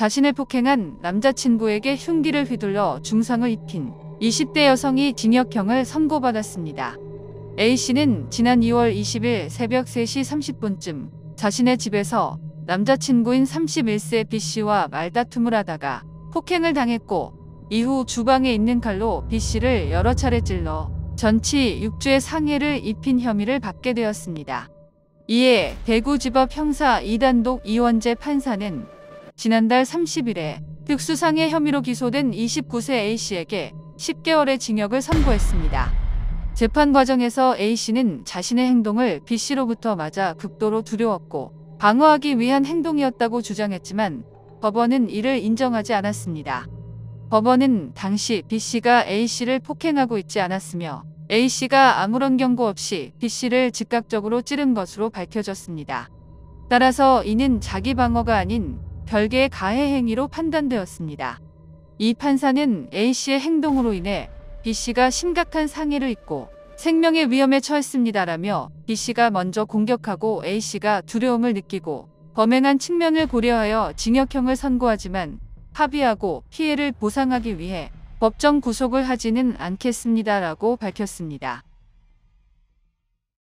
자신을 폭행한 남자친구에게 흉기를 휘둘러 중상을 입힌 20대 여성이 징역형을 선고받았습니다. A씨는 지난 2월 20일 새벽 3시 30분쯤 자신의 집에서 남자친구인 31세 B씨와 말다툼을 하다가 폭행을 당했고 이후 주방에 있는 칼로 B씨를 여러 차례 찔러 전치 6주의 상해를 입힌 혐의를 받게 되었습니다. 이에 대구지법 형사 2단독 이원재 판사는 지난달 30일에 특수상해 혐의로 기소된 29세 A씨에게 10개월의 징역을 선고했습니다. 재판 과정에서 A씨는 자신의 행동을 B씨로부터 맞아 극도로 두려웠고 방어하기 위한 행동이었다고 주장했지만 법원은 이를 인정하지 않았습니다. 법원은 당시 B씨가 A씨를 폭행하고 있지 않았으며 A씨가 아무런 경고 없이 B씨를 즉각적으로 찌른 것으로 밝혀졌습니다. 따라서 이는 자기 방어가 아닌 별개의 가해 행위로 판단되었습니다. 이 판사는 A씨의 행동으로 인해 B씨가 심각한 상해를 입고 생명의 위험에 처했습니다라며 B씨가 먼저 공격하고 A씨가 두려움을 느끼고 범행한 측면을 고려하여 징역형을 선고하지만 합의하고 피해를 보상하기 위해 법정 구속을 하지는 않겠습니다라고 밝혔습니다.